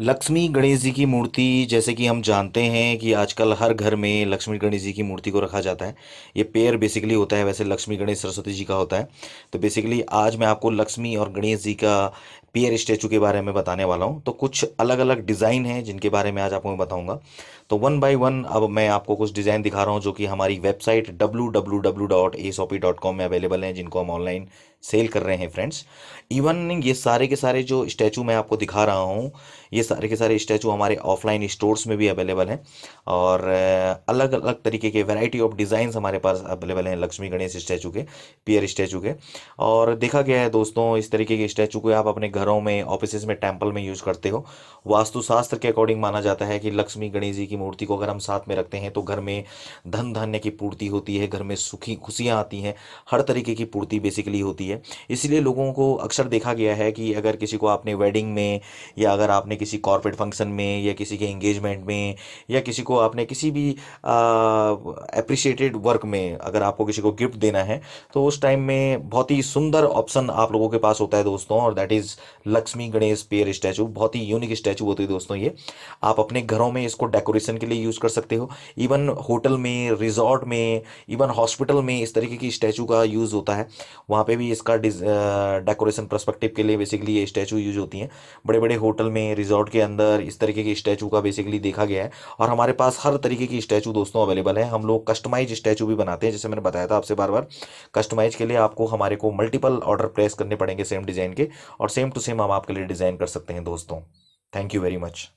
लक्ष्मी गणेश जी की मूर्ति जैसे कि हम जानते हैं कि आजकल हर घर में लक्ष्मी गणेश जी की मूर्ति को रखा जाता है ये पेयर बेसिकली होता है वैसे लक्ष्मी गणेश सरस्वती जी का होता है तो बेसिकली आज मैं आपको लक्ष्मी और गणेश जी का पेयर स्टैचू के बारे में बताने वाला हूँ तो कुछ अलग अलग डिज़ाइन हैं जिनके बारे में आज आपको मैं बताऊँगा तो वन बाय वन अब मैं आपको कुछ डिज़ाइन दिखा रहा हूँ जो कि हमारी वेबसाइट डब्ल्यू में अवेलेबल हैं जिनको हम ऑनलाइन सेल कर रहे हैं फ्रेंड्स इवन ये सारे के सारे जो स्टैचू मैं आपको दिखा रहा हूँ ये सारे के सारे स्टैचू हमारे ऑफलाइन स्टोर्स में भी अवेलेबल हैं और अलग अलग तरीके के वैरायटी ऑफ डिज़ाइंस हमारे पास अवेलेबल हैं लक्ष्मी गणेश स्टैचू के पियर स्टैचू के और देखा गया है दोस्तों इस तरीके के स्टैचू को आप अपने घरों में ऑफिस में टेम्पल में यूज़ करते हो वास्तुशास्त्र के अकॉर्डिंग माना जाता है कि लक्ष्मी गणेश जी की मूर्ति को अगर हम साथ में रखते हैं तो घर में धन धान्य की पूर्ति होती है घर में सुखी खुशियाँ आती हैं हर तरीके की पूर्ति बेसिकली होती है है इसलिए लोगों को अक्सर देखा गया है कि अगर किसी को आपने वेडिंग में या अगर आपने किसी कॉरपोरेट फंक्शन में या किसी के इंगेजमेंट में या किसी को आपने किसी भी अप्रिशिएटेड वर्क में अगर आपको किसी को गिफ्ट देना है तो उस टाइम में बहुत ही सुंदर ऑप्शन आप लोगों के पास होता है दोस्तों और that is Lakshmi Ganesh pair statue बहुत ही यूनिक स्टैचू होती है दोस्तों ये आप अपने घरों में इसको डेकोरेशन के लिए यूज़ कर सकते हो इवन होटल में रिजॉर्ट में इवन हॉस्पिटल में इस तरीके की स्टैचू का यूज़ होता है वहाँ पे भी इस इसका डेकोरेशन परस्पेक्टिव के लिए बेसिकली ये स्टैचू यूज होती हैं बड़े बड़े होटल में रिजॉर्ट के अंदर इस तरीके के स्टैचू का बेसिकली देखा गया है और हमारे पास हर तरीके की स्टैचू दोस्तों अवेलेबल है हम लोग कस्टमाइज स्टैचू भी बनाते हैं जैसे मैंने बताया था आपसे बार बार कस्टमाइज के लिए आपको हमारे को मल्टीपल ऑर्डर प्लेस करने पड़ेंगे सेम डिज़ाइन के और सेम टू सेम हम आपके लिए डिज़ाइन कर सकते हैं दोस्तों थैंक यू वेरी मच